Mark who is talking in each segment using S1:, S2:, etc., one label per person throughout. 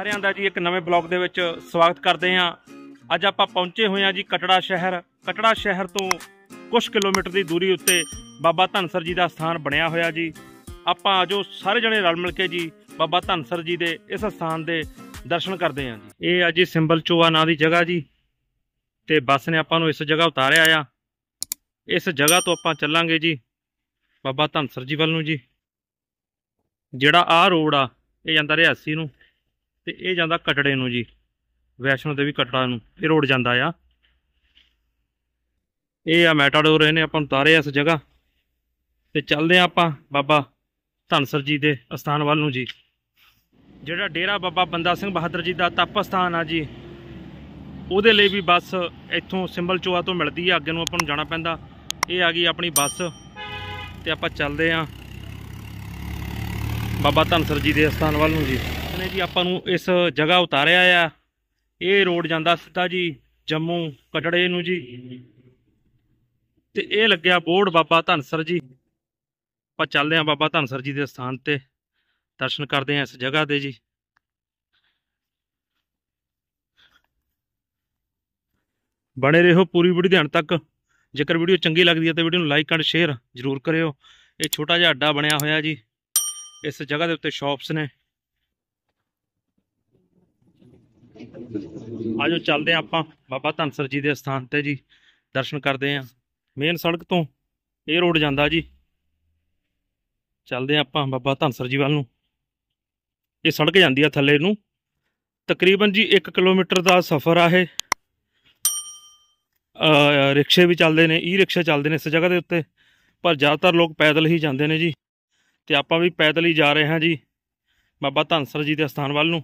S1: ਸਾਰਿਆਂ ਦਾ ਜੀ ਇੱਕ ਨਵੇਂ ਬਲੌਗ ਦੇ ਵਿੱਚ ਸਵਾਗਤ ਕਰਦੇ ਹਾਂ ਅੱਜ ਆਪਾਂ ਪਹੁੰਚੇ ਹੋਏ ਹਾਂ ਜੀ ਕਟੜਾ ਸ਼ਹਿਰ ਕਟੜਾ ਸ਼ਹਿਰ ਤੋਂ ਕੁਝ ਕਿਲੋਮੀਟਰ ਦੀ ਦੂਰੀ ਉੱਤੇ ਬਾਬਾ ਧਨਸਰ ਜੀ ਦਾ ਸਥਾਨ ਬਣਿਆ ਹੋਇਆ ਜੀ ਆਪਾਂ ਆਜੋ ਸਾਰੇ ਜਣੇ ਰਲ ਮਿਲ ਕੇ ਜੀ ਬਾਬਾ ਧਨਸਰ ਜੀ ਦੇ ਇਸ ਸਥਾਨ ਦੇ ਦਰਸ਼ਨ ਕਰਦੇ ਹਾਂ ਜੀ ਇਹ ਆ ਜੀ ਸਿੰਬਲ ਚੋਆ ਨਾਂ ਦੀ ਜਗ੍ਹਾ ਜੀ ਤੇ ਬੱਸ ਨੇ ਆਪਾਂ ਨੂੰ ਇਸ ਜਗ੍ਹਾ ਉਤਾਰਿਆ ਆ ਇਸ ਜਗ੍ਹਾ ਤੋਂ ਆਪਾਂ ਚੱਲਾਂਗੇ ਜੀ ਬਾਬਾ ਧਨਸਰ ਜੀ ਵੱਲ ਨੂੰ ਜੀ ਜਿਹੜਾ ਆ ਰੋਡ ਆ ਇਹ ਜਾਂਦਾ ਰਿਆਸੀ ਨੂੰ ਤੇ ਇਹ ਜਾਂਦਾ ਕਟੜੇ ਨੂੰ ਜੀ ਵੈਸ਼ਨੋ ਦੇ ਵੀ ਕਟੜਾ ਨੂੰ ਇਹ ਰੋੜ ਜਾਂਦਾ ਆ ਇਹ ਆ ਮੈਟਾਡੋਰ ਇਹਨੇ ਆਪਾਂ ਨੂੰ ਤਾਰੇ ਇਸ ਜਗ੍ਹਾ ਤੇ ਚੱਲਦੇ ਆ ਆਪਾਂ ਬਾਬਾ ਧਨਸਰ ਜੀ ਦੇ ਅਸਥਾਨ ਵੱਲ ਨੂੰ ਜੀ ਜਿਹੜਾ ਡੇਰਾ ਬਾਬਾ ਬੰਦਾ ਸਿੰਘ ਬਹਾਦਰ ਜੀ ਦਾ ਤਪ ਸਥਾਨ ਆ ਜੀ ਉਹਦੇ ਲਈ ਵੀ ਬੱਸ ਇੱਥੋਂ ਸਿੰਬਲ ਚੋਆ ਤੋਂ ਮਿਲਦੀ ਆ ਅੱਗੇ ਨੂੰ ਆਪਾਂ ਨੂੰ ਜਾਣਾ ਪੈਂਦਾ ਇਹ ਆ ਗਈ ਆਪਣੀ ਬੱਸ ਤੇ ਆਪਾਂ ਚੱਲਦੇ ਆ ਬਾਬਾ ਧਨਸਰ ਜੀ ਦੇ ਅਸਥਾਨ ਵੱਲ ਨੂੰ ਜੀ ਨੇ ਜੀ ਆਪਾਂ ਨੂੰ ਇਸ ਜਗ੍ਹਾ ਉਤਾਰਿਆ ਆ ਇਹ ਰੋਡ ਜਾਂਦਾ ਸਿੱਧਾ ਜੀ ਜੰਮੂ ਕਟੜੇ ਨੂੰ ਜੀ ਤੇ ਇਹ ਲੱਗਿਆ ਬੋਰਡ ਬਾਬਾ ਧਨਸਰ ਜੀ ਆਪਾਂ ਚੱਲਦੇ ਆ ਬਾਬਾ ਧਨਸਰ ਜੀ ਦੇ ਸਥਾਨ ਤੇ ਦਰਸ਼ਨ ਕਰਦੇ ਆ ਇਸ ਜਗ੍ਹਾ ਦੇ ਜੀ ਬਣੇ ਰਹੋ ਪੂਰੀ ਵੀਡੀਓ ਦੇ ਅੰਤ ਤੱਕ ਜੇਕਰ ਵੀਡੀਓ ਚੰਗੀ ਲੱਗਦੀ ਹੈ ਤਾਂ ਵੀਡੀਓ ਨੂੰ ਲਾਈਕ ਐਂਡ ਸ਼ੇਅਰ ਜ਼ਰੂਰ ਕਰਿਓ ਇਹ ਛੋਟਾ ਜਿਹਾ ਅੱਡਾ ਬਣਿਆ ਹੋਇਆ ਜੀ ਇਸ ਜਗ੍ਹਾ ਦੇ ਉੱਤੇ ਸ਼ਾਪਸ ਨੇ ਆਜੋ ਚੱਲਦੇ ਆ ਆਪਾਂ ਬਾਬਾ ਧੰਸਰ ਜੀ ਦੇ ਸਥਾਨ ਤੇ ਜੀ ਦਰਸ਼ਨ ਕਰਦੇ ਆ ਮੇਨ ਸੜਕ ਤੋਂ ਇਹ ਰੋਡ ਜਾਂਦਾ ਜੀ ਚੱਲਦੇ ਆ ਆਪਾਂ ਬਾਬਾ ਧੰਸਰ ਜੀ ਵੱਲ ਨੂੰ ਇਹ ਸੜਕ ਜਾਂਦੀ ਆ ਥੱਲੇ ਨੂੰ ਤਕਰੀਬਨ ਜੀ 1 ਕਿਲੋਮੀਟਰ ਦਾ ਸਫ਼ਰ ਆ ਇਹ ਰਿਕਸ਼ੇ ਵੀ ਚੱਲਦੇ ਨੇ ਈ ਰਿਕਸ਼ਾ ਚੱਲਦੇ ਨੇ ਇਸ ਜਗ੍ਹਾ ਦੇ ਉੱਤੇ ਪਰ ਜ਼ਿਆਦਾਤਰ ਲੋਕ ਪੈਦਲ ਹੀ ਜਾਂਦੇ ਨੇ ਜੀ ਤੇ ਆਪਾਂ ਵੀ ਪੈਦਲ ਹੀ ਜਾ ਰਹੇ ਹਾਂ ਜੀ ਬਾਬਾ ਧੰਸਰ ਜੀ ਦੇ ਸਥਾਨ ਵੱਲ ਨੂੰ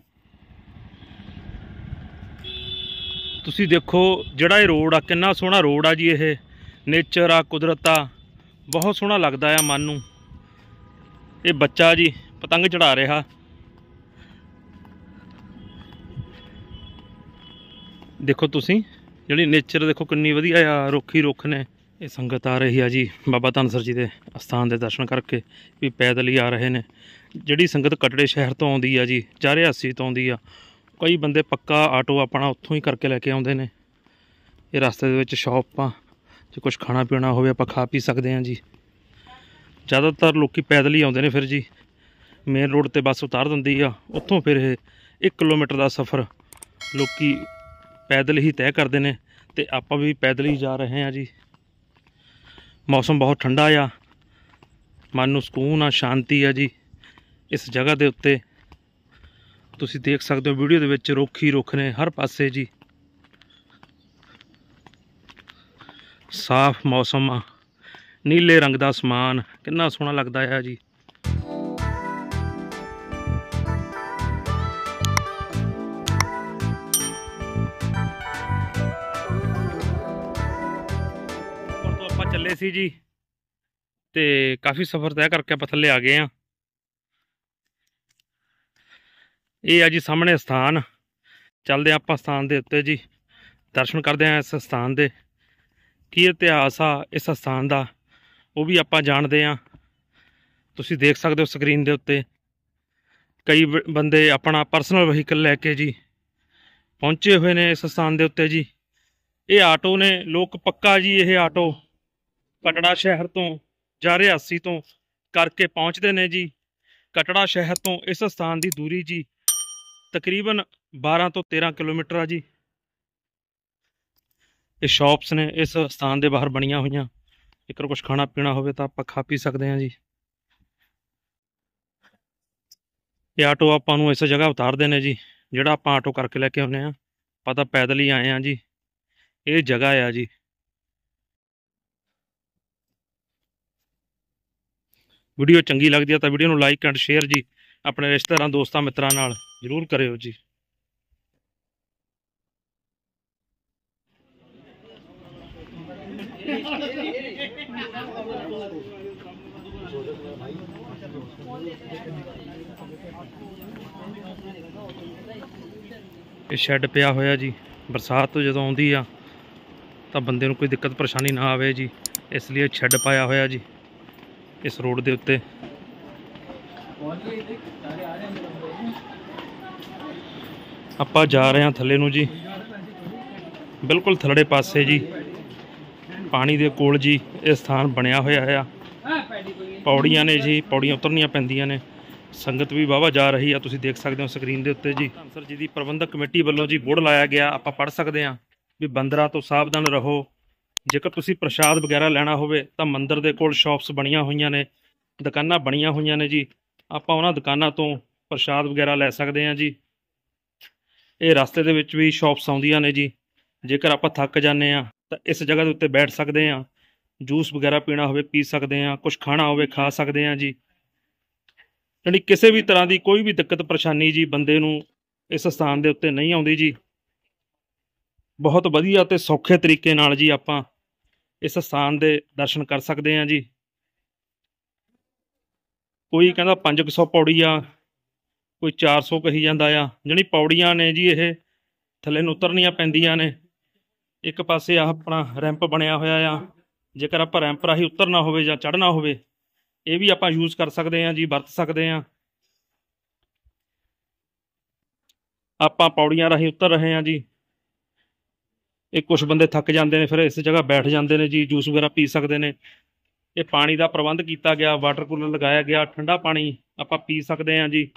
S1: ਤੁਸੀਂ ਦੇਖੋ ਜਿਹੜਾ ਇਹ ਰੋਡ ਆ ਕਿੰਨਾ ਸੋਹਣਾ ਰੋਡ ਆ ਜੀ ਇਹ ਨੇਚਰ ਆ ਕੁਦਰਤ ਆ ਬਹੁਤ ਸੋਹਣਾ ਲੱਗਦਾ ਆ ਮਨ ਨੂੰ ਇਹ ਬੱਚਾ ਜੀ ਪਤੰਗ ਚੜਾ ਰਿਹਾ ਦੇਖੋ ਤੁਸੀਂ ਜਿਹੜੀ ਨੇਚਰ ਦੇਖੋ ਕਿੰਨੀ ਵਧੀਆ ਆ ਰੁੱਖੀ ਰੁੱਖ ਨੇ ਇਹ ਸੰਗਤ ਆ ਰਹੀ ਆ ਜੀ ਬਾਬਾ ਧੰਸਰ ਜੀ ਦੇ ਅਸਥਾਨ ਦੇ ਦਰਸ਼ਨ ਕਰਕੇ ਵੀ ਪੈਦਲ ਹੀ ਆ ਰਹੇ ਨੇ ਜਿਹੜੀ ਸੰਗਤ ਕਟੜੇ ਸ਼ਹਿਰ ਤੋਂ ਆਉਂਦੀ ਆ ਜੀ ਚਾਰੇ ਹਾਸੀ ਤੋਂ ਆਉਂਦੀ ਆ ਕਈ ਬੰਦੇ ਪੱਕਾ ਆਟੋ ਆਪਣਾ ਉੱਥੋਂ ਹੀ ਕਰਕੇ ਲੈ ਕੇ ਆਉਂਦੇ ਨੇ ਇਹ ਰਸਤੇ ਦੇ ਵਿੱਚ ਸ਼ਾਪਾਂ ਜੇ ਕੁਝ ਖਾਣਾ ਪੀਣਾ ਹੋਵੇ ਆਪਾਂ ਖਾ ਪੀ ਸਕਦੇ ਹਾਂ ਜੀ ਜ਼ਿਆਦਾਤਰ ਲੋਕੀ ਪੈਦਲ ਹੀ ਆਉਂਦੇ ਨੇ ਫਿਰ ਜੀ ਮੇਨ ਰੋਡ ਤੇ ਬੱਸ ਉਤਾਰ ਦਿੰਦੀ ਆ ਉੱਥੋਂ ਫਿਰ ਇਹ 1 ਕਿਲੋਮੀਟਰ ਦਾ ਸਫ਼ਰ ਲੋਕੀ ਪੈਦਲ ਹੀ ਤੈਅ ਕਰਦੇ ਨੇ ਤੇ ਆਪਾਂ ਵੀ ਪੈਦਲ ਹੀ ਜਾ ਰਹੇ ਹਾਂ ਜੀ ਮੌਸਮ ਬਹੁਤ ਠੰਡਾ ਆ ਮਨ ਨੂੰ ਸਕੂਨ ਆ ਸ਼ਾਂਤੀ ਆ ਜੀ ਇਸ ਜਗ੍ਹਾ ਦੇ ਉੱਤੇ ਤੁਸੀਂ ਦੇਖ ਸਕਦੇ ਹੋ ਵੀਡੀਓ ਦੇ ਵਿੱਚ ਰੁੱਖ ਹੀ ਰੁੱਖ ਨੇ ਹਰ ਪਾਸੇ ਜੀ ਸਾਫ਼ ਮੌਸਮ ਆ ਨੀਲੇ ਰੰਗ ਦਾ ਸਮਾਨ ਕਿੰਨਾ ਸੋਹਣਾ ਲੱਗਦਾ ਹੈ ਜੀ ਆਪਾਂ ਚੱਲੇ ਸੀ ਜੀ ਤੇ ਕਾਫੀ ਸਫ਼ਰ ਤੈਅ ਕਰਕੇ ਆਪਾਂ ਥੱਲੇ ਆ ਗਏ ਆ ਇਹ ਆ ਜੀ ਸਾਹਮਣੇ ਸਥਾਨ ਚੱਲਦੇ ਆਪਾਂ ਸਥਾਨ ਦੇ ਉੱਤੇ ਜੀ ਦਰਸ਼ਨ ਕਰਦੇ ਆ ਇਸ ਸਥਾਨ ਦੇ ਕੀ ਇਤਿਹਾਸ ਆ ਇਸ ਸਥਾਨ ਦਾ ਉਹ ਵੀ ਆਪਾਂ ਜਾਣਦੇ ਆ ਤੁਸੀਂ ਦੇਖ ਸਕਦੇ ਹੋ ਸਕਰੀਨ ਦੇ ਉੱਤੇ ਕਈ ਬੰਦੇ ਆਪਣਾ ਪਰਸਨਲ ਵਹੀਕਲ ਲੈ ਕੇ ਜੀ ਪਹੁੰਚੇ ਹੋਏ ਨੇ ਇਸ ਸਥਾਨ ਦੇ ਉੱਤੇ ਜੀ ਇਹ ਆਟੋ ਨੇ ਲੋਕ ਪੱਕਾ ਜੀ ਇਹ ਆਟੋ ਕਟੜਾ ਸ਼ਹਿਰ ਤੋਂ ਜਾ ਰਿਆਸੀ ਤੋਂ ਕਰਕੇ ਪਹੁੰਚਦੇ ਨੇ ਜੀ ਕਟੜਾ ਸ਼ਹਿਰ ਤੋਂ ਇਸ ਸਥਾਨ ਦੀ ਦੂਰੀ ਜੀ ਤਕਰੀਬਨ 12 ਤੋਂ 13 ਕਿਲੋਮੀਟਰ ਆ ਜੀ ਇਹ ਸ਼ਾਪਸ ਨੇ ਇਸ ਸਥਾਨ ਦੇ ਬਾਹਰ ਬਣੀਆਂ ਹੋਈਆਂ ਜੇਕਰ ਕੁਝ ਖਾਣਾ ਪੀਣਾ ਹੋਵੇ ਤਾਂ ਆਪਾਂ ਖਾ ਪੀ ਸਕਦੇ ਹਾਂ ਜੀ ਇਹ ਆਟੋ ਆਪਾਂ ਨੂੰ ਇਸ ਜਗ੍ਹਾ ਉਤਾਰਦੇ ਨੇ ਜੀ ਜਿਹੜਾ ਆਪਾਂ ਆਟੋ ਕਰਕੇ ਲੈ ਕੇ ਆਉਨੇ ਆ ਪਤਾ ਪੈਦਲ ਹੀ ਆਏ ਆ ਜੀ ਇਹ ਜਗ੍ਹਾ ਆ ਜੀ ਵੀਡੀਓ ਚੰਗੀ ਲੱਗਦੀ ਆ ਤਾਂ ਵੀਡੀਓ ਨੂੰ ਲਾਈਕ ਐਂਡ ਸ਼ੇਅਰ ਜੀ ਆਪਣੇ ਰਿਸ਼ਤੇਦਾਰਾਂ ਦੋਸਤਾਂ ਮਿੱਤਰਾਂ ਨਾਲ ਜ਼ਰੂਰ ਕਰਿਓ ਜੀ ਇਹ ਸ਼ੈੱਡ ਪਿਆ ਹੋਇਆ ਜੀ ਬਰਸਾਤ ਤੋਂ ਜਦੋਂ ਆਉਂਦੀ ਆ ਤਾਂ ਬੰਦੇ ਨੂੰ ਕੋਈ ਦਿੱਕਤ ਪਰੇਸ਼ਾਨੀ ਨਾ ਆਵੇ ਜੀ ਇਸ ਲਈ ਸ਼ੈੱਡ ਪਾਇਆ ਹੋਇਆ ਜੀ ਇਸ ਰੋਡ ਦੇ ਉੱਤੇ ਆਪਾਂ ਜਾ ਰਹੇ ਹਾਂ ਥੱਲੇ ਨੂੰ ਜੀ ਬਿਲਕੁਲ ਥੱਲੇ ਪਾਸੇ ਜੀ ਪਾਣੀ ਦੇ ਕੋਲ ਜੀ ਇਹ ਸਥਾਨ ਬਣਿਆ ਹੋਇਆ ਆ ਪੌੜੀਆਂ ਨੇ ਜੀ ਪੌੜੀਆਂ ਉਤਰਨੀਆਂ ਪੈਂਦੀਆਂ ਨੇ ਸੰਗਤ ਵੀ ਵਾਵਾ ਜਾ ਰਹੀ ਆ ਤੁਸੀਂ ਦੇਖ ਸਕਦੇ ਹੋ ਸਕਰੀਨ ਦੇ ਉੱਤੇ ਜੀ ਸਰ ਜੀ ਦੀ ਪ੍ਰਬੰਧਕ ਕਮੇਟੀ ਵੱਲੋਂ ਜੀ ਬੋਰਡ ਲਾਇਆ ਗਿਆ ਆਪਾਂ ਪੜ ਸਕਦੇ ਆ ਵੀ ਬੰਦਰਾ ਤੋਂ ਸਾਵਧਾਨ ਰਹੋ ਜੇਕਰ ਤੁਸੀਂ ਪ੍ਰਸ਼ਾਦ ਵਗੈਰਾ ਲੈਣਾ ਹੋਵੇ ਤਾਂ ਮੰਦਿਰ ਦੇ ਕੋਲ ਸ਼ਾਪਸ ਬਣੀਆਂ ਹੋਈਆਂ ਨੇ ਦੁਕਾਨਾਂ ਬਣੀਆਂ ਹੋਈਆਂ ਨੇ ਜੀ ਆਪਾਂ ਉਹਨਾਂ ਦੁਕਾਨਾਂ ਤੋਂ ਪ੍ਰਸ਼ਾਦ ਵਗੈਰਾ ਲੈ ਸਕਦੇ ਆ ਜੀ ਇਹ ਰਸਤੇ ਦੇ ਵਿੱਚ ਵੀ ਸ਼ਾਪਸ ਆਉਂਦੀਆਂ ਨੇ ਜੀ ਜੇਕਰ ਆਪਾਂ ਥੱਕ ਜਾਂਦੇ ਆ ਤਾਂ ਇਸ ਜਗ੍ਹਾ ਦੇ ਉੱਤੇ ਬੈਠ ਸਕਦੇ ਆ ਜੂਸ ਵਗੈਰਾ ਪੀਣਾ ਹੋਵੇ ਪੀ ਸਕਦੇ ਆ ਕੁਝ ਖਾਣਾ ਹੋਵੇ ਖਾ ਸਕਦੇ ਆ ਜੀ ਯਾਨੀ ਕਿਸੇ ਵੀ ਤਰ੍ਹਾਂ ਦੀ ਕੋਈ ਵੀ ਦਿੱਕਤ ਪਰੇਸ਼ਾਨੀ ਜੀ ਬੰਦੇ ਨੂੰ ਇਸ ਸਥਾਨ ਦੇ ਉੱਤੇ ਨਹੀਂ ਆਉਂਦੀ ਜੀ ਬਹੁਤ ਵਧੀਆ ਤੇ ਸੌਖੇ ਤਰੀਕੇ ਨਾਲ ਜੀ ਆਪਾਂ ਇਸ ਸਥਾਨ ਦੇ ਦਰਸ਼ਨ ਕਰ ਸਕਦੇ ਆ ਜੀ ਕੋਈ ਕਹਿੰਦਾ 500 ਪੌੜੀ ਆ ਕੋਈ 400 ਕਹੀ ਜਾਂਦਾ ਆ ਜਣੀ ਪੌੜੀਆਂ ਨੇ ਜੀ ਇਹ ਥੱਲੇ ਨੂੰ ਉਤਰਨੀਆਂ ਪੈਂਦੀਆਂ ਨੇ ਇੱਕ ਪਾਸੇ ਆ ਆਪਣਾ ਰੈਂਪ ਬਣਿਆ ਹੋਇਆ ਆ ਜੇਕਰ ਆਪਾਂ ਰੈਂਪ ਰਾਹੀਂ ਉਤਰਨਾ ਹੋਵੇ ਜਾਂ ਚੜ੍ਹਨਾ ਹੋਵੇ ਇਹ ਵੀ ਆਪਾਂ ਯੂਜ਼ ਕਰ ਸਕਦੇ ਆ ਜੀ ਵਰਤ ਸਕਦੇ ਆ ਆਪਾਂ ਪੌੜੀਆਂ ਰਾਹੀਂ ਉਤਰ ਰਹੇ ਆ ਜੀ ਇਹ ਕੁਝ ਬੰਦੇ ਥੱਕ ਜਾਂਦੇ ਨੇ ਫਿਰ ਇਸ ਜਗ੍ਹਾ ਬੈਠ ਜਾਂਦੇ ਨੇ ਜੀ ਜੂਸ ਵਗੈਰਾ ਪੀ ਸਕਦੇ ਨੇ ਇਹ ਪਾਣੀ ਦਾ ਪ੍ਰਬੰਧ ਕੀਤਾ ਗਿਆ ਵਾਟਰ ਕੂਲਰ ਲਗਾਇਆ ਗਿਆ ਠੰਡਾ ਪਾਣੀ ਆਪਾਂ ਪੀ ਸਕਦੇ ਆ ਜੀ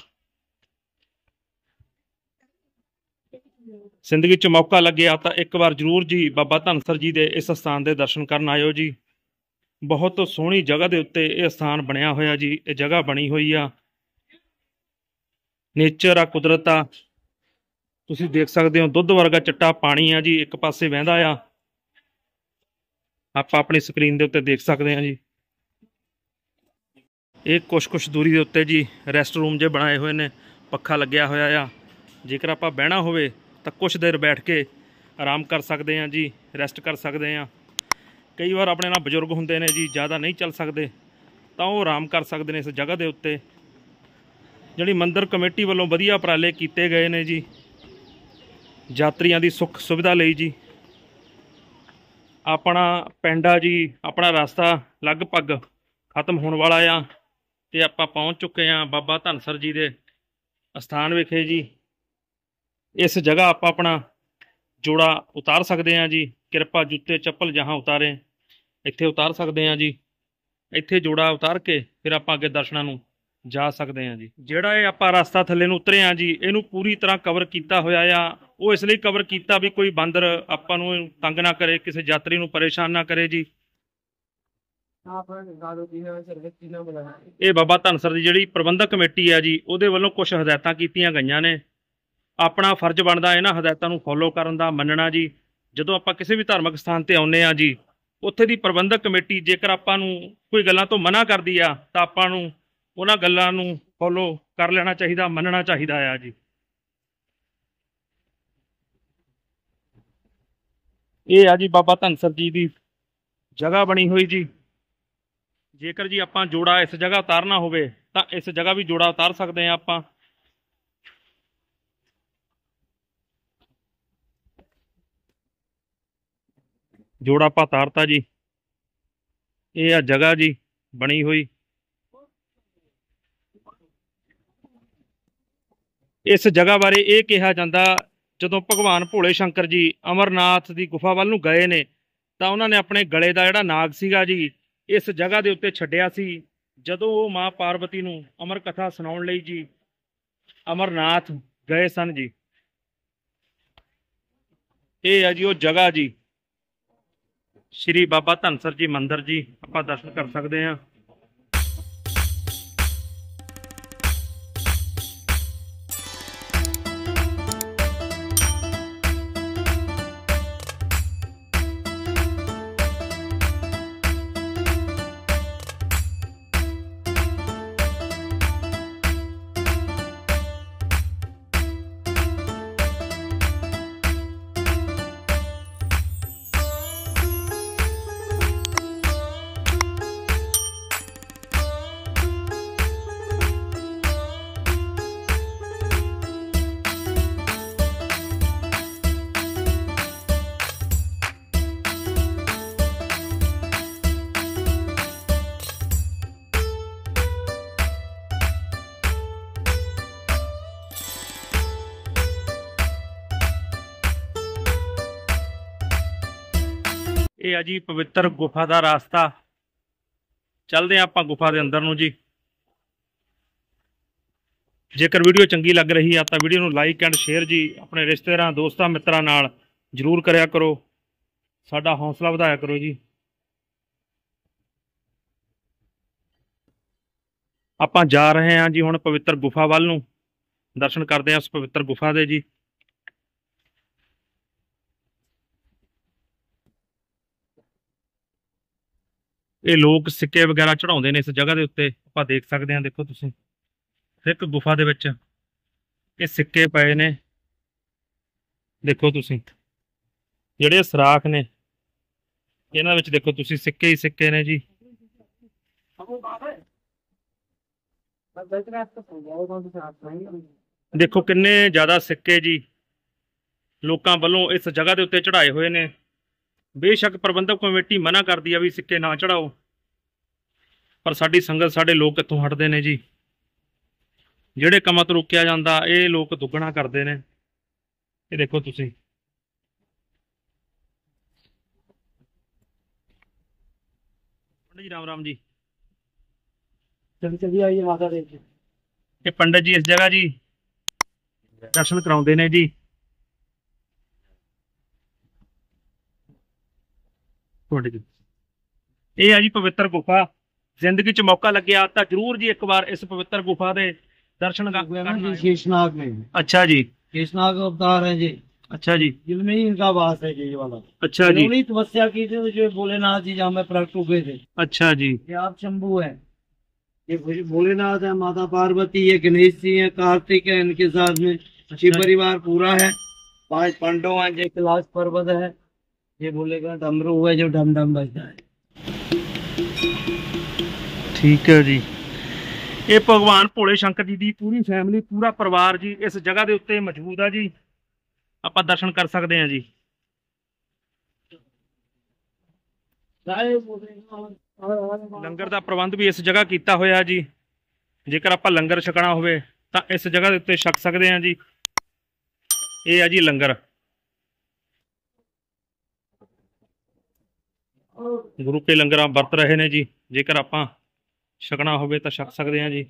S1: ਜ਼ਿੰਦਗੀ 'ਚ ਮੌਕਾ ਲੱਗਿਆ ਤਾਂ ਇੱਕ ਵਾਰ ਜ਼ਰੂਰ ਜੀ ਬਾਬਾ ਧੰਸਰ ਜੀ ਦੇ ਇਸ ਸਥਾਨ ਦੇ ਦਰਸ਼ਨ ਕਰਨ ਆਇਓ ਜੀ ਬਹੁਤ ਸੋਹਣੀ ਜਗ੍ਹਾ ਦੇ ਉੱਤੇ ਇਹ ਸਥਾਨ ਬਣਿਆ ਹੋਇਆ ਜੀ ਇਹ ਜਗ੍ਹਾ ਬਣੀ ਹੋਈ ਆ ਨੇਚਰ ਆ ਕੁਦਰਤ ਆ ਤੁਸੀਂ ਦੇਖ ਸਕਦੇ ਹੋ ਦੁੱਧ ਵਰਗਾ ਚਟਾ ਪਾਣੀ ਆ ਜੀ ਇੱਕ ਪਾਸੇ ਵਹਿੰਦਾ ਆ ਆਪਾਂ ਆਪਣੀ ਸਕਰੀਨ ਦੇ ਉੱਤੇ ਦੇਖ ਸਕਦੇ ਹਾਂ ਜੀ ਇਹ ਕੁਛ ਕੁਛ ਦੂਰੀ ਦੇ ਉੱਤੇ ਜੀ ਰੈਸਟ ਰੂਮ ਜੇ ਬਣਾਏ ਹੋਏ ਨੇ ਪੱਖਾ ਲੱਗਿਆ ਹੋਇਆ ਆ ਜੇਕਰ ਆਪਾਂ ਬਹਿਣਾ ਹੋਵੇ ਤਾਂ ਕੁਝ ਦੇਰ ਬੈਠ ਕੇ ਆਰਾਮ ਕਰ ਸਕਦੇ ਆ ਜੀ ਰੈਸਟ ਕਰ ਸਕਦੇ ਆ ਕਈ ਵਾਰ ਆਪਣੇ ਨਾਲ ਬਜ਼ੁਰਗ ਹੁੰਦੇ ਨੇ ਜੀ ਜ਼ਿਆਦਾ ਨਹੀਂ ਚੱਲ ਸਕਦੇ ਤਾਂ ਉਹ ਆਰਾਮ ਕਰ ਸਕਦੇ ਨੇ ਇਸ ਜਗ੍ਹਾ ਦੇ ਉੱਤੇ ਜਿਹੜੀ ਮੰਦਰ ਕਮੇਟੀ ਵੱਲੋਂ ਵਧੀਆ ਉਪਰਾਲੇ ਕੀਤੇ ਗਏ ਨੇ ਜੀ ਯਾਤਰੀਆਂ ਦੀ ਸੁੱਖ ਸੁਵਿਧਾ ਲਈ ਜੀ ਆਪਣਾ ਪਿੰਡਾ ਜੀ ਆਪਣਾ ਰਸਤਾ ਲਗਭਗ ਖਤਮ ਹੋਣ ਵਾਲਾ ਆ ਤੇ ਆਪਾਂ ਪਹੁੰਚ ਚੁੱਕੇ ਆ ਬਾਬਾ ਧਨਸਰ ਜੀ ਦੇ ਅਸਥਾਨ ਵਿਖੇ ਜੀ ਇਸ ਜਗ੍ਹਾ ਆਪਾਂ ਆਪਣਾ ਜੋੜਾ ਉਤਾਰ ਸਕਦੇ ਹਾਂ ਜੀ ਕਿਰਪਾ ਜੁੱਤੇ ਚੱਪਲ ਜਹਾਂ ਉਤਾਰੇ ਇੱਥੇ ਉਤਾਰ ਸਕਦੇ ਹਾਂ ਜੀ ਇੱਥੇ ਜੋੜਾ ਉਤਾਰ ਕੇ ਫਿਰ ਆਪਾਂ ਅੱਗੇ ਦਰਸ਼ਨਾਂ ਨੂੰ ਜਾ ਸਕਦੇ ਹਾਂ ਜੀ ਜਿਹੜਾ ਇਹ ਆਪਾਂ ਰਸਤਾ ਥੱਲੇ ਨੂੰ ਉਤਰੇ ਆ ਜੀ ਇਹਨੂੰ ਪੂਰੀ ਤਰ੍ਹਾਂ ਕਵਰ ਕੀਤਾ ਹੋਇਆ ਆ ਉਹ ਇਸ ਲਈ ਕਵਰ ਕੀਤਾ ਵੀ ਕੋਈ ਬਾਂਦਰ ਆਪਾਂ ਨੂੰ ਤੰਗ ਨਾ ਕਰੇ ਕਿਸੇ ਯਾਤਰੀ ਨੂੰ ਪਰੇਸ਼ਾਨ ਨਾ ਕਰੇ ਜੀ ਇਹ ਬਾਬਾ ਧਨਸਰ ਦੀ ਜਿਹੜੀ ਪ੍ਰਬੰਧਕ ਕਮੇਟੀ ਆ ਜੀ ਉਹਦੇ ਵੱਲੋਂ ਕੁਝ ਹਦਾਇਤਾਂ ਕੀਤੀਆਂ ਗਈਆਂ ਨੇ ਆਪਣਾ ਫਰਜ਼ ਬਣਦਾ ਨਾ ਹਦਾਇਤਾਂ ਨੂੰ ਫੋਲੋ ਕਰਨ ਦਾ ਮੰਨਣਾ ਜੀ ਜਦੋਂ ਆਪਾਂ ਕਿਸੇ ਵੀ ਧਾਰਮਿਕ ਸਥਾਨ ਤੇ ਆਉਂਦੇ ਆ ਜੀ ਉੱਥੇ ਦੀ ਪ੍ਰਬੰਧਕ ਕਮੇਟੀ ਜੇਕਰ ਆਪਾਂ ਨੂੰ ਕੋਈ ਗੱਲਾਂ ਤੋਂ ਮਨਾ ਕਰਦੀ ਆ ਤਾਂ ਆਪਾਂ ਨੂੰ ਉਹਨਾਂ ਗੱਲਾਂ ਨੂੰ ਫੋਲੋ ਕਰ ਲੈਣਾ ਚਾਹੀਦਾ ਮੰਨਣਾ ਚਾਹੀਦਾ ਆ ਜੀ ਇਹ ਆ ਜੀ ਬਾਬਾ ਧੰਸਰ ਜੀ ਦੀ ਜਗ੍ਹਾ ਬਣੀ ਹੋਈ ਜੀ ਜੇਕਰ ਜੀ ਆਪਾਂ ਜੋੜਾ ਇਸ ਜਗ੍ਹਾ ਉਤਾਰਨਾ ਹੋਵੇ ਤਾਂ ਇਸ ਜਗ੍ਹਾ ਵੀ ਜੋੜਾ ਉਤਾਰ ਸਕਦੇ ਆ ਆਪਾਂ ਜੋੜਾ ਪਾ ਤਾਰਤਾ ਜੀ ਇਹ ਆ ਜਗ੍ਹਾ ਜੀ ਬਣੀ ਹੋਈ ਇਸ ਜਗ੍ਹਾ ਬਾਰੇ ਇਹ ਕਿਹਾ ਜਾਂਦਾ ਜਦੋਂ ਭਗਵਾਨ ਭੋਲੇ ਸ਼ੰਕਰ ਜੀ ਅਮਰਨਾਥ ਦੀ ਗੁਫਾ ਵੱਲ ਨੂੰ ਗਏ ਨੇ ਤਾਂ ਉਹਨਾਂ ਨੇ ਆਪਣੇ ਗਲੇ ਦਾ ਜਿਹੜਾ ਨਾਗ ਸੀਗਾ ਜੀ ਇਸ ਜਗ੍ਹਾ ਦੇ ਉੱਤੇ ਛੱਡਿਆ ਸੀ ਜਦੋਂ ਉਹ ਮਾਂ ਪਾਰਵਤੀ ਨੂੰ ਅਮਰ ਕਥਾ ਸੁਣਾਉਣ ਲਈ ਜੀ ਅਮਰਨਾਥ ਗਏ ਸਨ ਜੀ ਇਹ ਆ ਜੀ ਉਹ ਜਗ੍ਹਾ ਜੀ ਸ਼੍ਰੀ ਬਾਬਾ ਧੰਸਰ ਜੀ ਮੰਦਿਰ ਜੀ ਆਪਾਂ ਦਰਸ਼ਨ ਕਰ ਸਕਦੇ ਹਾਂ ਇਹ ਆ ਜੀ ਪਵਿੱਤਰ ਗੁਫਾ ਦਾ ਰਾਸਤਾ ਚੱਲਦੇ ਆਪਾਂ ਗੁਫਾ ਦੇ ਅੰਦਰ ਨੂੰ ਜੀ ਜੇਕਰ ਵੀਡੀਓ ਚੰਗੀ ਲੱਗ ਰਹੀ ਆ ਤਾਂ ਵੀਡੀਓ ਨੂੰ ਲਾਈਕ ਐਂਡ ਸ਼ੇਅਰ ਜੀ ਆਪਣੇ ਰਿਸ਼ਤੇਦਾਰਾਂ ਦੋਸਤਾਂ ਮਿੱਤਰਾਂ ਨਾਲ ਜਰੂਰ ਕਰਿਆ ਕਰੋ ਸਾਡਾ ਹੌਸਲਾ ਵਧਾਇਆ ਕਰੋ ਜੀ ਆਪਾਂ ਜਾ ਰਹੇ ਹਾਂ ਜੀ ਹੁਣ ਪਵਿੱਤਰ ਗੁਫਾ ਵੱਲ ਨੂੰ ਦਰਸ਼ਨ ਕਰਦੇ ਹਾਂ ਉਸ ਪਵਿੱਤਰ ਗੁਫਾ ਦੇ ਜੀ ਇਹ ਲੋਕ ਸਿੱਕੇ ਵਗੈਰਾ ਚੜਾਉਂਦੇ ਨੇ ਇਸ ਜਗ੍ਹਾ ਦੇ ਉੱਤੇ ਆਪਾਂ ਦੇਖ ਸਕਦੇ ਹਾਂ ਦੇਖੋ ਤੁਸੀਂ ਇੱਕ ਗੁਫਾ ਦੇ ਵਿੱਚ ਇਹ ਸਿੱਕੇ ਪਏ ਨੇ ਦੇਖੋ ਤੁਸੀਂ ਜਿਹੜੇ ਸਰਾਖ ਨੇ ਇਹਨਾਂ ਵਿੱਚ ਦੇਖੋ ਤੁਸੀਂ ਸਿੱਕੇ ਹੀ ਸਿੱਕੇ ਨੇ ਜੀ ਦੇਖੋ ਕਿੰਨੇ ਜ਼ਿਆਦਾ ਸਿੱਕੇ ਜੀ ਲੋਕਾਂ ਵੱਲੋਂ ਇਸ ਜਗ੍ਹਾ ਦੇ ਉੱਤੇ ਚੜਾਏ ਹੋਏ ਨੇ ਬੇਸ਼ੱਕ ਪ੍ਰਬੰਧਕ ਕਮੇਟੀ ਮਨਾ ਕਰਦੀ ਆ ਵੀ ਸਿੱਕੇ ਨਾ ਚੜਾਓ ਪਰ ਸਾਡੀ ਸੰਗਤ ਸਾਡੇ ਲੋਕ ਕਿੱਥੋਂ ਹਟਦੇ ਨੇ ਜੀ ਜਿਹੜੇ ਕੰਮਾਂ ਤੋਂ ਰੋਕਿਆ ਜਾਂਦਾ ਇਹ ਲੋਕ ਦੁੱਗਣਾ ਕਰਦੇ ਨੇ ਇਹ ਦੇਖੋ ਤੁਸੀਂ ਪੰਡਿਤ ਜੀ ਰਾਮ ਰਾਮ ਜੀ ਚਲ ਜੀ ਆਈਏ ਮਾਤਾ ਦੇ ਇਹ ਪੰਡਿਤ ਜੀ ਇਸ ਜਗ੍ਹਾ ਜੀ ਦਰਸ਼ਨ ਕਰਾਉਂਦੇ ਨੇ ਜੀ ਤੁਹਾਡੇ ਜੀ ਇਹ ਆ ਜੀ ਪਵਿੱਤਰ ਗੁਫਾ ਜ਼ਿੰਦਗੀ 'ਚ ਮੌਕਾ ਲੱਗਿਆ ਤਾਂ ਜਰੂਰ ਜੀ ਇੱਕ ਵਾਰ ਇਸ ਪਵਿੱਤਰ दर्शन शेषनाग में अच्छा जी शेषनाग अवतार है जी अच्छा जी जिनमें इनका वास है जी वाला अच्छा जी उन्होंने तपस्या की थी जो भोलेनाथ जी जहाँ में प्रकट हुए थे अच्छा जी ये आप शंभू है ये भोलेनाथ है माता पार्वती है गणेश जी है कार्तिक है इनके साथ में शिव परिवार पूरा है पांच पांडव है जय कैलाश पर्वत है ये बोलेगा डमरू हुआ जो डम डम बजता है ਠੀਕ ਹੈ ਜੀ ਇਹ ਭਗਵਾਨ ਭੋਲੇ ਸ਼ੰਕਰ ਜੀ ਦੀ ਪੂਰੀ ਫੈਮਿਲੀ ਪੂਰਾ ਪਰਿਵਾਰ ਜੀ ਇਸ ਜਗ੍ਹਾ ਦੇ ਉੱਤੇ ਮੌਜੂਦ ਆ ਜੀ ਆਪਾਂ ਦਰਸ਼ਨ ਕਰ ਸਕਦੇ ਆ ਜੀ ਲੰਗਰ ਦਾ ਪ੍ਰਬੰਧ ਵੀ ਇਸ ਜਗ੍ਹਾ ਕੀਤਾ ਹੋਇਆ ਜੀ ਜੇਕਰ ਆਪਾਂ ਲੰਗਰ ਛਕਣਾ ਹੋਵੇ ਤਾਂ ਇਸ ਜਗ੍ਹਾ ਦੇ ਉੱਤੇ ਛਕ ਸਕਦੇ ਆ ਜੀ ਇਹ ਆ ਜੀ ਲੰਗਰ ਗੁਰੂ ਕੇ ਲੰਗਰਾਂ ਵਰਤ ਰਹੇ ਨੇ ਜੀ ਜੇਕਰ ਆਪਾਂ ਛਕਣਾ ਹੋਵੇ ਤਾਂ ਛਕ ਸਕਦੇ ਹਾਂ ਜੀ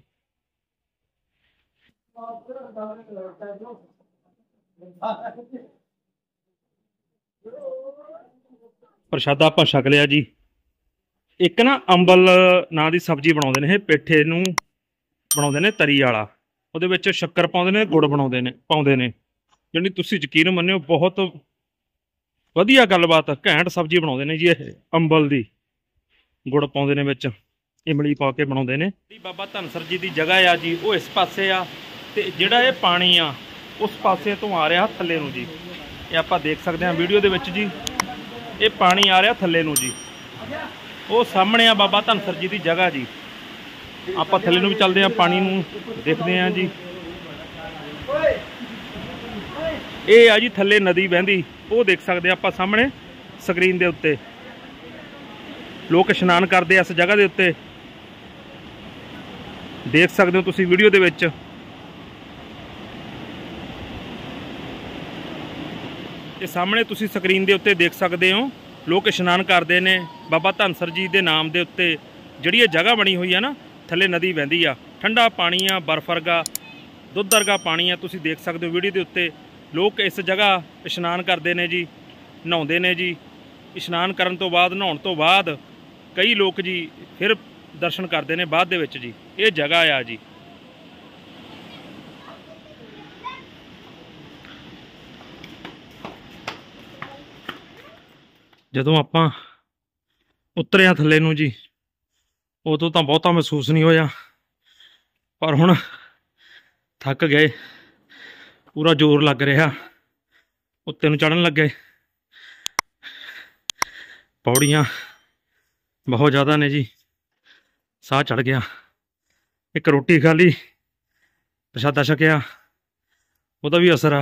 S1: ਪ੍ਰਸ਼ਾਦਾ ਆਪਾਂ ਛਕ ਲਿਆ ਜੀ ਇੱਕ ਨਾ ਅੰਬਲ ਨਾਂ ਦੀ ਸਬਜ਼ੀ ਬਣਾਉਂਦੇ ਨੇ ਇਹ ਪੇਠੇ ਨੂੰ ਬਣਾਉਂਦੇ ਨੇ ਤਰੀ ਵਾਲਾ ਉਹਦੇ ਵਿੱਚ ਸ਼ੱਕਰ ਪਾਉਂਦੇ ਨੇ ਗੁੜ ਬਣਾਉਂਦੇ ਨੇ ਪਾਉਂਦੇ ਨੇ ਜਿਹੜੀ ਤੁਸੀਂ ਯਕੀਨ ਮੰਨਿਓ ਬਹੁਤ ਵਧੀਆ ਗੱਲਬਾਤ ਘੈਂਟ ਸਬਜ਼ੀ ਬਣਾਉਂਦੇ ਨੇ ਜੀ ਇਹ ਅੰਬਲ ਦੀ ਗੁੜ ਪਾਉਂਦੇ ਨੇ ਵਿੱਚ ਇਮਲੀ ਪਾ ਕੇ ਬਣਾਉਂਦੇ ਨੇ ਬਾਬਾ ਧਨਸਰ ਜੀ ਦੀ ਜਗ੍ਹਾ ਆ ਜੀ ਉਹ ਇਸ ਪਾਸੇ ਆ ਤੇ ਜਿਹੜਾ ਇਹ ਪਾਣੀ ਆ ਉਸ ਪਾਸੇ ਤੋਂ ਆ ਰਿਹਾ ਥੱਲੇ ਨੂੰ ਜੀ ਇਹ ਆਪਾਂ ਦੇਖ ਸਕਦੇ ਹਾਂ ਵੀਡੀਓ ਦੇ ਵਿੱਚ ਜੀ ਇਹ ਪਾਣੀ ਆ ਰਿਹਾ ਥੱਲੇ ਨੂੰ ਜੀ ਉਹ ਸਾਹਮਣੇ ਆ ਬਾਬਾ ਧਨਸਰ ਜੀ ਦੀ ਜਗ੍ਹਾ ਜੀ
S2: ਆਪਾਂ ਥੱਲੇ ਨੂੰ ਵੀ ਚੱਲਦੇ ਆ ਪਾਣੀ ਨੂੰ ਦੇਖਦੇ ਆ ਜੀ
S1: ਇਹ ਆ ਜੀ ਥੱਲੇ ਨਦੀ ਵਹਿੰਦੀ ਉਹ ਦੇਖ ਸਕਦੇ ਆਪਾਂ ਸਾਹਮਣੇ ਸਕਰੀਨ ਦੇ ਉੱਤੇ ਲੋਕ ਇਸ਼ਨਾਨ ਕਰਦੇ ਇਸ ਜਗ੍ਹਾ ਦੇ ਉੱਤੇ ਦੇਖ ਸਕਦੇ ਹੋ ਤੁਸੀਂ ਵੀਡੀਓ ਦੇ ਵਿੱਚ ਇਹ ਸਾਹਮਣੇ ਤੁਸੀਂ ਸਕਰੀਨ ਦੇ ਉੱਤੇ ਦੇਖ ਸਕਦੇ ਹੋ ਲੋਕ ਇਸ਼ਨਾਨ ਕਰਦੇ ਨੇ ਬਾਬਾ ਧਨਸਰ ਜੀ ਦੇ ਨਾਮ ਦੇ ਉੱਤੇ ਜਿਹੜੀ ਇਹ ਜਗ੍ਹਾ ਬਣੀ ਹੋਈ ਆ ਨਾ ਥੱਲੇ ਨਦੀ ਵਹਿੰਦੀ ਆ ਠੰਡਾ ਪਾਣੀ ਆ ਬਰਫ ਵਰਗਾ ਦੁੱਧ ਵਰਗਾ ਪਾਣੀ ਆ ਤੁਸੀਂ ਦੇਖ ਸਕਦੇ ਹੋ ਵੀਡੀਓ ਦੇ ਉੱਤੇ ਲੋਕ ਇਸ ਜਗ੍ਹਾ ਇਸ਼ਨਾਨ ਕਰਦੇ ਨੇ ਜੀ ਨਹਾਉਂਦੇ ਨੇ ਜੀ ਇਸ਼ਨਾਨ ਕਰਨ ਤੋਂ ਬਾਅਦ ਨਹਾਉਣ ਤੋਂ ਬਾਅਦ ਕਈ ਲੋਕ ਜੀ ਫਿਰ ਦਰਸ਼ਨ ਕਰਦੇ ਨੇ ਬਾਅਦ ਦੇ ਵਿੱਚ ਜੀ ਇਹ ਜਗ੍ਹਾ ਆ ਜੀ ਜਦੋਂ ਆਪਾਂ ਉਤਰਿਆ ਥੱਲੇ ਨੂੰ ਜੀ ਉਦੋਂ ਤਾਂ ਬਹੁਤਾ ਮਹਿਸੂਸ ਨਹੀਂ ਹੋਇਆ ਪਰ ਹੁਣ ਥੱਕ ਗਏ ਪੂਰਾ ਜ਼ੋਰ ਲੱਗ ਰਿਹਾ ਉੱਤੇ ਨੂੰ ਚੜਨ ਲੱਗੇ ਪੌੜੀਆਂ ਬਹੁਤ ਜ਼ਿਆਦਾ ਨੇ ਜੀ ਸਾਹ ਚੜ ਗਿਆ ਇੱਕ ਰੋਟੀ ਖਾ ਲਈ ਪ੍ਰਸ਼ਾਦਾ ਛਕਿਆ ਉਹਦਾ ਵੀ ਅਸਰ ਆ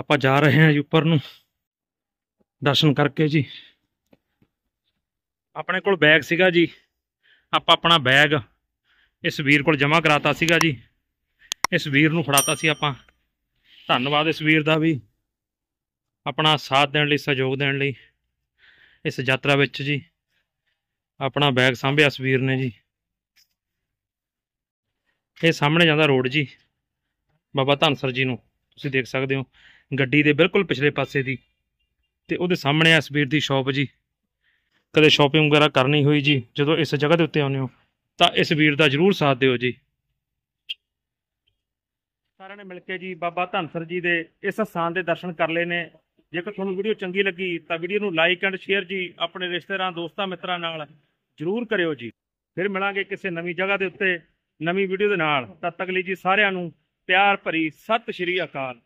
S1: ਆਪਾਂ ਜਾ ਰਹੇ ਹਾਂ ਜੀ ਉੱਪਰ ਨੂੰ ਦਰਸ਼ਨ ਕਰਕੇ ਜੀ ਆਪਣੇ ਕੋਲ ਬੈਗ ਸੀਗਾ ਜੀ ਆਪਾਂ ਆਪਣਾ ਬੈਗ ਇਸ ਵੀਰ ਕੋਲ ਜਮ੍ਹਾਂ ਕਰਾਤਾ ਸੀਗਾ ਜੀ ਇਸ ਵੀਰ ਨੂੰ ਫੜਾਤਾ ਸੀ ਆਪਾਂ ਧੰਨਵਾਦ ਇਸ ਵੀਰ ਦਾ ਵੀ ਆਪਣਾ ਸਾਥ ਦੇਣ ਲਈ ਸਹਿਯੋਗ ਦੇਣ ਲਈ ਇਸ ਯਾਤਰਾ ਵਿੱਚ ਜੀ ਆਪਣਾ ਬੈਗ ਸੰਭਿਆ ਇਸ ਵੀਰ ਨੇ ਜੀ ਇਹ ਸਾਹਮਣੇ ਜਾਂਦਾ ਰੋਡ ਜੀ ਬਾਬਾ ਧੰਸਰ ਜੀ ਨੂੰ ਤੁਸੀਂ ਦੇਖ ਸਕਦੇ ਹੋ ਗੱਡੀ ਦੇ ਬਿਲਕੁਲ ਪਿਛਲੇ ਪਾਸੇ ਦੀ ਤੇ ਉਹਦੇ ਸਾਹਮਣੇ ਆ ਵੀਰ ਦੀ ਸ਼ਾਪ ਜੀ ਕਦੇ ਸ਼ਾਪਿੰਗ ਵਗੈਰਾ ਕਰਨੀ ਹੋਈ ਜੀ ਜਦੋਂ ਇਸ ਜਗ੍ਹਾ ਦੇ ਉੱਤੇ ਆਉਂਦੇ ਹੋ ਤਾਂ ਇਸ ਵੀਰ ਦਾ ਜ਼ਰੂਰ ਸਾਥ ਦਿਓ ਜੀ ਸਾਰਿਆਂ ਨੇ ਮਿਲ ਕੇ ਜੀ ਬਾਬਾ ਧੰਸਰ ਜੀ ਦੇ ਇਸ ਸਥਾਨ ਦੇ ਦਰਸ਼ਨ ਕਰ ਲਏ ਨੇ ਜੇਕਰ ਤੁਹਾਨੂੰ ਵੀਡੀਓ ਚੰਗੀ ਲੱਗੀ ਤਾਂ ਵੀਡੀਓ ਨੂੰ ਲਾਈਕ ਐਂਡ ਸ਼ੇਅਰ ਜੀ ਆਪਣੇ ਰਿਸ਼ਤੇਦਾਰਾਂ ਦੋਸਤਾਂ ਮਿੱਤਰਾਂ ਨਾਲ ਜਰੂਰ ਕਰਿਓ ਜੀ ਫਿਰ ਮਿਲਾਂਗੇ ਕਿਸੇ ਨਵੀਂ ਜਗ੍ਹਾ ਦੇ ਉੱਤੇ ਨਵੀਂ ਵੀਡੀਓ ਦੇ ਨਾਲ ਤਦ ਤੱਕ ਲਈ ਜੀ ਸਾਰਿਆਂ ਨੂੰ ਪਿਆਰ ਭਰੀ ਸਤਿ ਸ਼੍ਰੀ ਅਕਾਲ